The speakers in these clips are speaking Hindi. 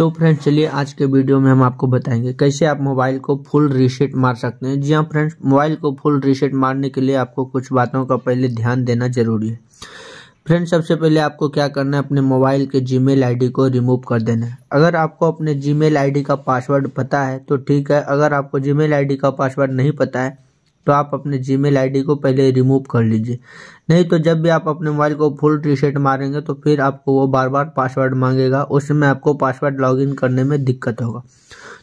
तो फ्रेंड्स चलिए आज के वीडियो में हम आपको बताएंगे कैसे आप मोबाइल को फुल रीसेट मार सकते हैं जी हाँ फ्रेंड्स मोबाइल को फुल रीसेट मारने के लिए आपको कुछ बातों का पहले ध्यान देना जरूरी है फ्रेंड्स सबसे पहले आपको क्या करना है अपने मोबाइल के जीमेल आईडी को रिमूव कर देना है अगर आपको अपने जीमेल आईडी का पासवर्ड पता है तो ठीक है अगर आपको जीमेल आईडी का पासवर्ड नहीं पता है तो आप अपने जीमेल आईडी को पहले रिमूव कर लीजिए नहीं तो जब भी आप अपने मोबाइल को फुल रीसेट मारेंगे तो फिर आपको वो बार बार पासवर्ड मांगेगा उस समय आपको पासवर्ड लॉगिन करने में दिक्कत होगा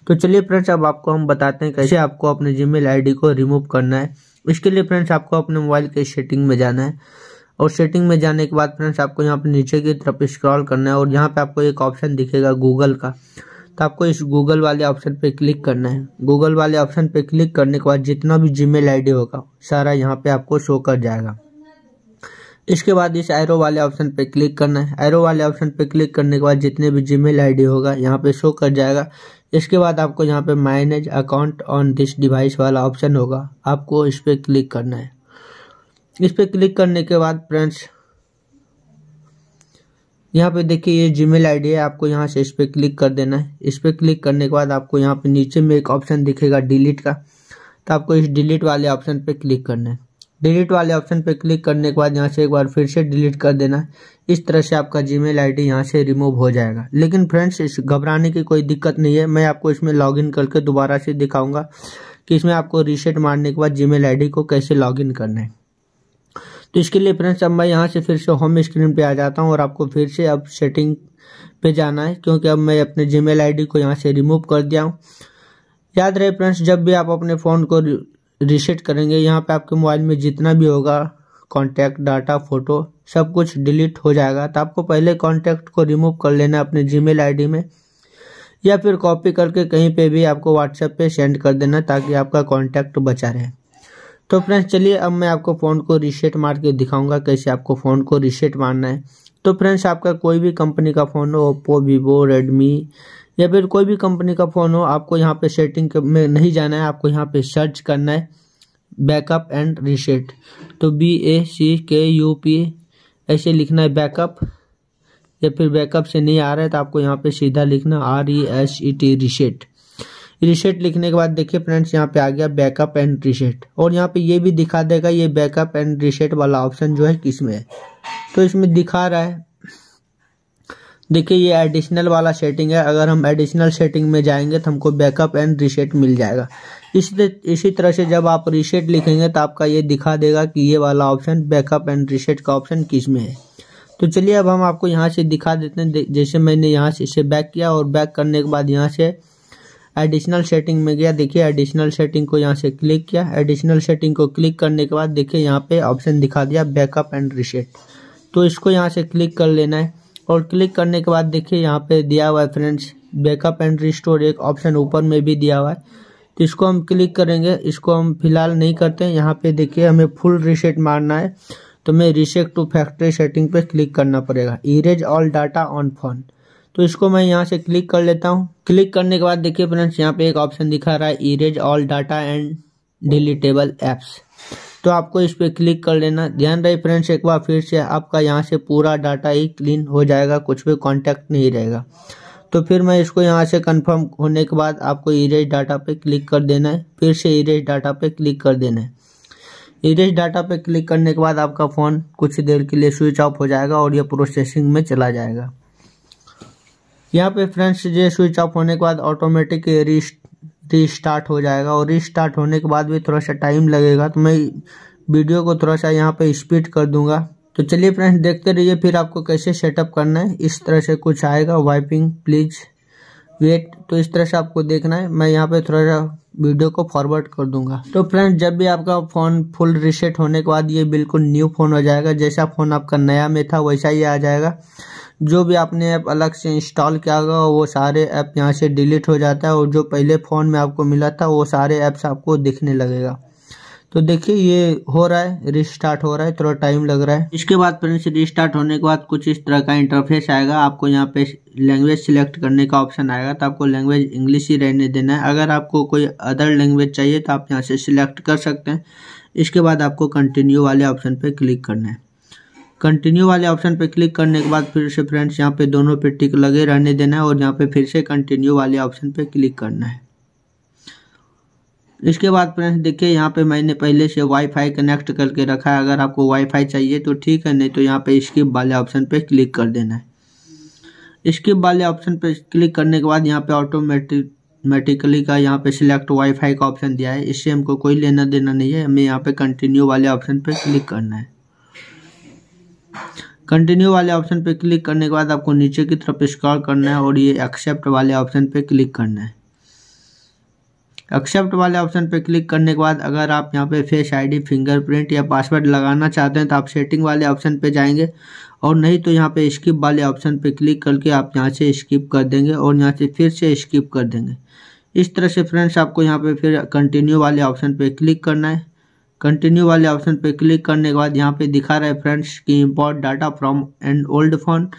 तो चलिए फ्रेंड्स अब आपको हम बताते हैं कैसे आपको अपने जीमेल आईडी को रिमूव करना है इसके लिए फ्रेंड्स आपको अपने मोबाइल के सेटिंग में जाना है और सेटिंग में जाने के बाद फ्रेंड्स आपको यहाँ पर नीचे की तरफ स्क्रॉल करना है और यहाँ पे आपको एक ऑप्शन दिखेगा गूगल का तो आपको इस गूगल वाले ऑप्शन पर क्लिक करना है गूगल वाले ऑप्शन पर क्लिक करने के बाद जितना भी जी मेल होगा सारा यहाँ पे आपको शो कर जाएगा इसके बाद इस एरो वाले ऑप्शन पे क्लिक करना है एरो वाले ऑप्शन पे क्लिक करने के बाद जितने भी जी मेल होगा यहाँ पे शो कर जाएगा इसके बाद आपको यहाँ पे manage account on this device वाला ऑप्शन होगा आपको इस पर क्लिक करना है इस पर क्लिक करने के बाद फ्रेंड्स यहाँ पे देखिए ये जीमेल आईडी है आपको यहाँ से इस पर क्लिक कर देना है इस पर क्लिक करने के बाद आपको यहाँ पे नीचे में एक ऑप्शन दिखेगा डिलीट का तो आपको इस डिलीट वाले ऑप्शन पे क्लिक करना है डिलीट वाले ऑप्शन पे क्लिक करने के बाद यहाँ से एक बार फिर से डिलीट कर देना है इस तरह से आपका जीमेल आईडी यहाँ से रिमूव हो जाएगा लेकिन फ्रेंड्स इस घबराने की कोई दिक्कत नहीं है मैं आपको इसमें लॉगिन करके दोबारा से दिखाऊँगा कि इसमें आपको रीसेट मारने के बाद जी मेल को कैसे लॉग करना है तो इसके लिए फ्रेंड्स अब मैं यहाँ से फिर से होम स्क्रीन पे आ जाता हूँ और आपको फिर से अब सेटिंग पे जाना है क्योंकि अब मैं अपने जी मेल को यहाँ से रिमूव कर दिया हूँ याद रहे फ्रेंड्स जब भी आप अपने फ़ोन को रिसेट करेंगे यहाँ पर आपके मोबाइल में जितना भी होगा कॉन्टैक्ट डाटा फोटो सब कुछ डिलीट हो जाएगा तो आपको पहले कॉन्टैक्ट को रिमूव कर लेना अपने जी मेल में या फिर कॉपी करके कहीं पे भी आपको व्हाट्सएप पे सेंड कर देना ताकि आपका कॉन्टैक्ट बचा रहे तो फ्रेंड्स चलिए अब मैं आपको फ़ोन को रीसेट मार के दिखाऊंगा कैसे आपको फ़ोन को रीसेट मारना है तो फ्रेंड्स आपका कोई भी कंपनी का फ़ोन हो ओप्पो वीवो रेडमी या फिर कोई भी कंपनी का फ़ोन हो आपको यहाँ पे सेटिंग में नहीं जाना है आपको यहाँ पे सर्च करना है बैकअप एंड रीसेट तो B A C K U P ऐसे लिखना है बैकअप या फिर बैकअप से नहीं आ रहा है तो आपको यहाँ पर सीधा लिखना R E S E T reset reset लिखने के बाद देखिए फ्रेंड्स यहाँ पे आ गया बैकअप एंड रीसेट और यहाँ पे ये भी दिखा देगा ये बैकअप एंड रीसेट वाला ऑप्शन जो है किस में है तो इसमें दिखा रहा है देखिए ये एडिशनल वाला सेटिंग है अगर हम एडिशनल सेटिंग में जाएंगे तो हमको बैकअप एंड रीसेट मिल जाएगा इसी इसी तरह से जब आप रिसेट लिखेंगे तो आपका ये दिखा देगा कि ये वाला ऑप्शन बैकअप एंड रीसेट का ऑप्शन किस में है तो चलिए अब हम आपको यहाँ से दिखा देते हैं जैसे मैंने यहाँ से इसे बैक किया और बैक करने के बाद यहाँ से एडिशनल सेटिंग में गया देखिए एडिशनल सेटिंग को यहाँ से क्लिक किया एडिशनल सेटिंग को क्लिक करने के बाद देखिए यहाँ पे ऑप्शन दिखा दिया बैकअप एंड रिसेट तो इसको यहाँ से क्लिक कर लेना है और क्लिक करने के बाद देखिए यहाँ पे दिया हुआ है फ्रेंड्स बैकअप एंड रिस्टोर एक ऑप्शन ऊपर में भी दिया हुआ है तो इसको हम क्लिक करेंगे इसको हम फिलहाल नहीं करते हैं यहाँ पे देखिए हमें फुल रिसेट मारना है तो हमें रिसेट टू फैक्ट्री सेटिंग पर क्लिक करना पड़ेगा erase all data on phone तो इसको मैं यहाँ से क्लिक कर लेता हूँ क्लिक करने के बाद देखिए फ्रेंड्स यहाँ पे एक ऑप्शन दिखा रहा है erase all data and deletable apps तो आपको इस पर क्लिक कर लेना ध्यान रहे फ्रेंड्स एक बार फिर से आपका यहाँ से पूरा डाटा ही क्लीन हो जाएगा कुछ भी कॉन्टैक्ट नहीं रहेगा तो फिर मैं इसको यहाँ से कन्फर्म होने के बाद आपको इरेज डाटा पे क्लिक कर देना है फिर से इरेज डाटा पर क्लिक कर देना है इरेज डाटा पे क्लिक करने के बाद आपका फ़ोन कुछ देर के लिए स्विच ऑफ हो जाएगा और यह प्रोसेसिंग में चला जाएगा यहाँ पे फ्रेंड्स ये स्विच ऑफ होने के बाद ऑटोमेटिक रीस्टार्ट हो जाएगा और रीस्टार्ट होने के बाद भी थोड़ा सा टाइम लगेगा तो मैं वीडियो को थोड़ा सा यहाँ पे स्पीड कर दूंगा तो चलिए फ्रेंड्स देखते रहिए फिर आपको कैसे सेटअप करना है इस तरह से कुछ आएगा वाइपिंग प्लीज वेट तो इस तरह से आपको देखना है मैं यहाँ पे थोड़ा सा वीडियो को फॉरवर्ड कर दूंगा तो फ्रेंड्स जब भी आपका फ़ोन फुल रिसेट होने के बाद ये बिल्कुल न्यू फ़ोन हो जाएगा जैसा फ़ोन आपका नया में था वैसा ही आ जाएगा जो भी आपने ऐप अलग से इंस्टॉल किया होगा वो सारे ऐप यहाँ से डिलीट हो जाता है और जो पहले फ़ोन में आपको मिला था वो सारे ऐप्स आपको दिखने लगेगा तो देखिए ये हो रहा है रिस्टार्ट हो रहा है थोड़ा टाइम लग रहा है इसके बाद फ्रेंड्स रिस्टार्ट होने के बाद कुछ इस तरह का इंटरफेस आएगा आपको यहाँ पे लैंग्वेज सिलेक्ट करने का ऑप्शन आएगा तो आपको लैंग्वेज इंग्लिश ही रहने देना है अगर आपको कोई अदर लैंग्वेज चाहिए तो आप यहाँ से सिलेक्ट कर सकते हैं इसके बाद आपको कंटिन्यू वाले ऑप्शन पर क्लिक करना है कंटिन्यू वाले ऑप्शन पर क्लिक करने के बाद फिर से फ्रेंड्स यहाँ पे दोनों पे टिक लगे रहने देना है और यहाँ पे फिर से कंटिन्यू वाले ऑप्शन पे क्लिक करना है इसके बाद फ्रेंड्स देखिए यहाँ पे मैंने पहले से वाईफाई कनेक्ट करके रखा है अगर आपको वाईफाई चाहिए तो ठीक है नहीं तो यहाँ पे स्किप वाले ऑप्शन पर क्लिक कर देना है स्किप वाले ऑप्शन पर क्लिक करने के बाद यहाँ पे ऑटोमेटिक मेटिकली का यहाँ पे सिलेक्ट वाईफाई का ऑप्शन दिया है इससे हमको कोई लेना देना नहीं है हमें यहाँ पे कंटिन्यू वाले ऑप्शन पे क्लिक करना है कंटिन्यू वाले ऑप्शन पे क्लिक करने के बाद आपको नीचे की तरफ स्क्रॉल करना है और ये एक्सेप्ट वाले ऑप्शन पे क्लिक करना है एक्सेप्ट वाले ऑप्शन पे क्लिक करने के बाद अगर आप यहाँ पे फेस आईडी फिंगरप्रिंट या पासवर्ड लगाना चाहते हैं तो आप सेटिंग वाले ऑप्शन पे जाएंगे और नहीं तो यहाँ पे स्किप वाले ऑप्शन पे क्लिक करके आप यहाँ से स्किप कर देंगे और यहाँ से फिर से स्किप कर देंगे इस तरह से फ्रेंड्स आपको यहाँ पे फिर कंटिन्यू वाले ऑप्शन पे क्लिक करना है कंटिन्यू वाले ऑप्शन पे क्लिक करने के बाद यहाँ पे दिखा रहा है फ्रेंड्स कि import data from and old phone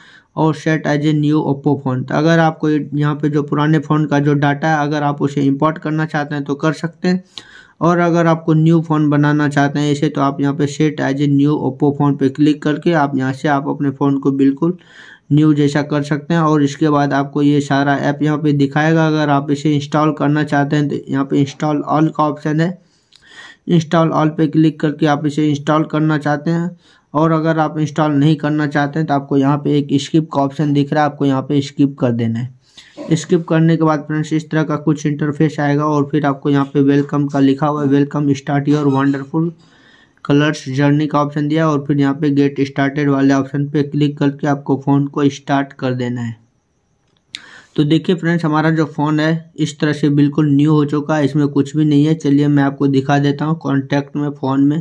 और set as a new Oppo phone तो अगर आपको यहाँ पे जो पुराने फ़ोन का जो डाटा है अगर आप उसे इंपोर्ट करना चाहते हैं तो कर सकते हैं और अगर आपको न्यू फ़ोन बनाना चाहते हैं इसे तो आप यहाँ पे set as a new Oppo phone पे क्लिक करके आप यहाँ से आप अपने फ़ोन को बिल्कुल न्यू जैसा कर सकते हैं और इसके बाद आपको ये सारा ऐप यहाँ पर दिखाएगा अगर आप इसे इंस्टॉल करना चाहते हैं तो यहाँ पर इंस्टॉल ऑल का ऑप्शन है इंस्टॉल ऑल पे क्लिक करके आप इसे इंस्टॉल करना चाहते हैं और अगर आप इंस्टॉल नहीं करना चाहते हैं तो आपको यहाँ पे एक स्किप का ऑप्शन दिख रहा है आपको यहाँ पे स्किप कर देना है स्किप करने के बाद फ्रेंड्स इस तरह का कुछ इंटरफेस आएगा और फिर आपको यहाँ पे वेलकम का लिखा हुआ है welcome start your wonderful colours journey का ऑप्शन दिया और फिर यहाँ पे गेट स्टार्टेड वाले ऑप्शन पे क्लिक करके आपको फ़ोन को स्टार्ट कर देना है तो देखिए फ्रेंड्स हमारा जो फ़ोन है इस तरह से बिल्कुल न्यू हो चुका है इसमें कुछ भी नहीं है चलिए मैं आपको दिखा देता हूँ कॉन्टैक्ट में फ़ोन में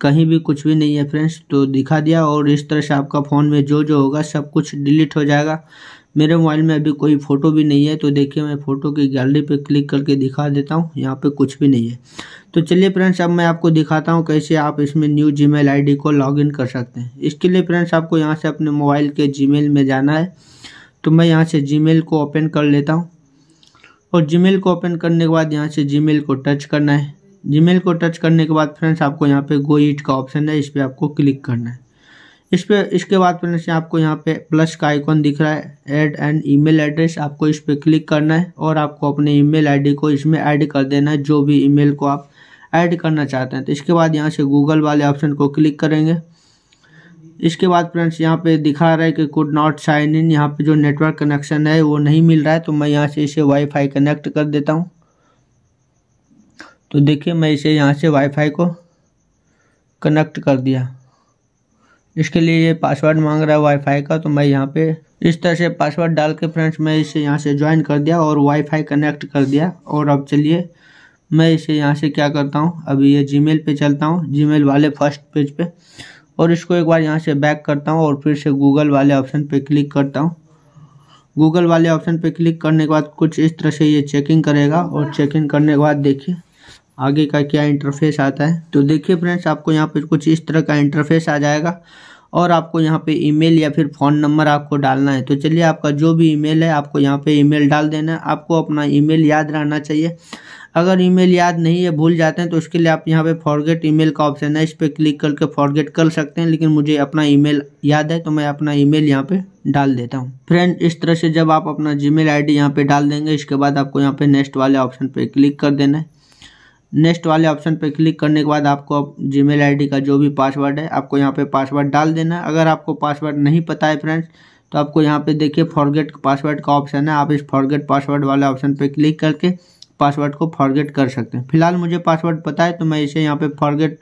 कहीं भी कुछ भी नहीं है फ्रेंड्स तो दिखा दिया और इस तरह से आपका फ़ोन में जो जो होगा सब कुछ डिलीट हो जाएगा मेरे मोबाइल में अभी कोई फ़ोटो भी नहीं है तो देखिए मैं फ़ोटो की गैलरी पर क्लिक करके दिखा देता हूँ यहाँ पर कुछ भी नहीं है तो चलिए फ्रेंड्स अब मैं आपको दिखाता हूँ कैसे आप इसमें न्यू जी मेल को लॉग कर सकते हैं इसके लिए फ्रेंड्स आपको यहाँ से अपने मोबाइल के जी में जाना है तो मैं यहाँ से जी को ओपन कर लेता हूँ और मेल को ओपन करने के बाद यहाँ से जी को टच करना है जी को टच करने के बाद फ्रेंड्स आपको यहाँ पे गो ईट का ऑप्शन है इस पर आपको क्लिक करना है इस पर इसके बाद फ्रेंड्स आपको यहाँ पे प्लस का आइकॉन दिख रहा है ऐड एंड ईमेल एड्रेस आपको इस पर क्लिक करना है और आपको अपने ईमेल आईडी को इसमें ऐड कर देना है जो भी ईमेल को आप ऐड करना चाहते हैं तो इसके बाद यहाँ से गूगल वाले ऑप्शन को क्लिक करेंगे इसके बाद फ्रेंड्स यहाँ पे दिखा रहा है कि कुड नॉट साइन इन यहाँ पे जो नेटवर्क कनेक्शन है वो नहीं मिल रहा है तो मैं यहाँ से इसे वाईफाई कनेक्ट कर देता हूँ तो देखिए मैं इसे यहाँ से वाईफाई को कनेक्ट कर दिया इसके लिए ये पासवर्ड मांग रहा है वाईफाई का तो मैं यहाँ पे इस तरह से पासवर्ड डाल के फ्रेंड्स मैं इसे यहाँ से ज्वाइन कर दिया और वाईफाई कनेक्ट कर दिया और अब चलिए मैं इसे यहाँ से क्या करता हूँ अभी ये जीमेल पे चलता हूँ जीमेल वाले फर्स्ट पेज पे और इसको एक बार यहाँ से बैक करता हूँ और फिर से गूगल वाले ऑप्शन पे क्लिक करता हूँ गूगल वाले ऑप्शन पे क्लिक करने के बाद कुछ इस तरह से ये चेकिंग करेगा और चेकिंग करने के बाद देखिए आगे का क्या इंटरफेस आता है तो देखिए फ्रेंड्स आपको यहाँ पर कुछ इस तरह का इंटरफेस आ जाएगा और आपको यहाँ पे ईमेल या फिर फ़ोन नंबर आपको डालना है तो चलिए आपका जो भी ईमेल है आपको यहाँ पे ईमेल डाल देना है आपको अपना ईमेल याद रहना चाहिए अगर ईमेल याद नहीं है भूल जाते हैं तो उसके लिए आप यहाँ पे फॉरगेट ईमेल का ऑप्शन है इस पर क्लिक करके फॉरगेट कर सकते हैं लेकिन मुझे अपना ईमेल याद है तो मैं अपना ईमेल यहाँ पे डाल देता हूँ फ्रेंड इस तरह से जब आप अपना जी मेल आई डी यहाँ पे डाल देंगे इसके बाद आपको यहाँ पे नेक्स्ट वाले ऑप्शन पर क्लिक कर देना है नेक्स्ट वाले ऑप्शन पर क्लिक करने के बाद आपको जी मेल आई का जो भी पासवर्ड है आपको यहाँ पर पासवर्ड डाल देना है अगर आपको पासवर्ड नहीं पता है फ्रेंड्स तो आपको यहाँ पे देखिए फॉरगेट पासवर्ड का ऑप्शन है आप इस फॉरगेट पासवर्ड वाले ऑप्शन पर क्लिक करके पासवर्ड को फॉरगेट कर सकते हैं फिलहाल मुझे पासवर्ड पता है तो मैं इसे यहाँ पे फॉरगेट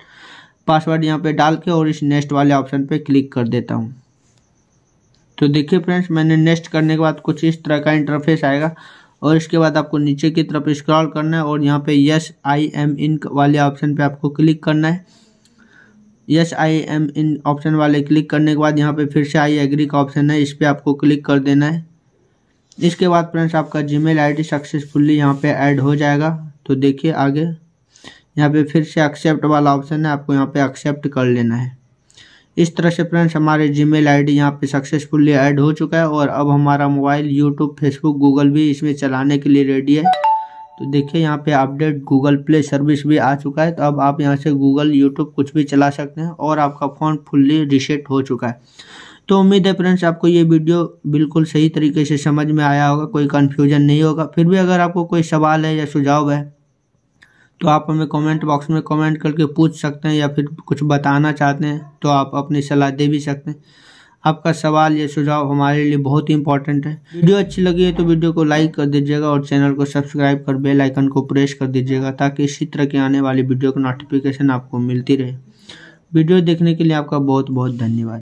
पासवर्ड यहाँ पे डाल के और इस नेक्स्ट वाले ऑप्शन पे क्लिक कर देता हूँ तो देखिए फ्रेंड्स मैंने नेक्स्ट करने के बाद कुछ इस तरह का इंटरफेस आएगा और इसके बाद आपको नीचे की तरफ स्क्रॉल करना है और यहाँ पे यस आई एम इन वाले ऑप्शन पे आपको क्लिक करना है yes I am in option वाले क्लिक करने के बाद यहाँ पे फिर से आई एग्री का ऑप्शन है इस पर आपको क्लिक कर देना है इसके बाद फ्रेंड्स आपका जीमेल आईडी सक्सेसफुल्ली यहाँ पे ऐड हो जाएगा तो देखिए आगे यहाँ पे फिर से एक्सेप्ट वाला ऑप्शन है आपको यहाँ पे एक्सेप्ट कर लेना है इस तरह से फ्रेंड्स हमारे जीमेल आईडी यहाँ पे सक्सेसफुली ऐड हो चुका है और अब हमारा मोबाइल यूट्यूब फेसबुक गूगल भी इसमें चलाने के लिए रेडी है तो देखिए यहाँ पे अपडेट गूगल प्ले सर्विस भी आ चुका है तो अब आप यहाँ से गूगल यूट्यूब कुछ भी चला सकते हैं और आपका फ़ोन फुल्ली रिसेट हो चुका है तो उम्मीद है फ्रेंड्स आपको ये वीडियो बिल्कुल सही तरीके से समझ में आया होगा कोई कन्फ्यूजन नहीं होगा फिर भी अगर आपको कोई सवाल है या सुझाव है तो आप हमें कमेंट बॉक्स में कमेंट करके पूछ सकते हैं या फिर कुछ बताना चाहते हैं तो आप अपनी सलाह दे भी सकते हैं आपका सवाल या सुझाव हमारे लिए बहुत ही इंपॉर्टेंट है वीडियो अच्छी लगी है तो वीडियो को लाइक कर दीजिएगा और चैनल को सब्सक्राइब कर बेल आइकन को प्रेस कर दीजिएगा ताकि इसी तरह की आने वाली वीडियो का नोटिफिकेशन आपको मिलती रहे वीडियो देखने के लिए आपका बहुत बहुत धन्यवाद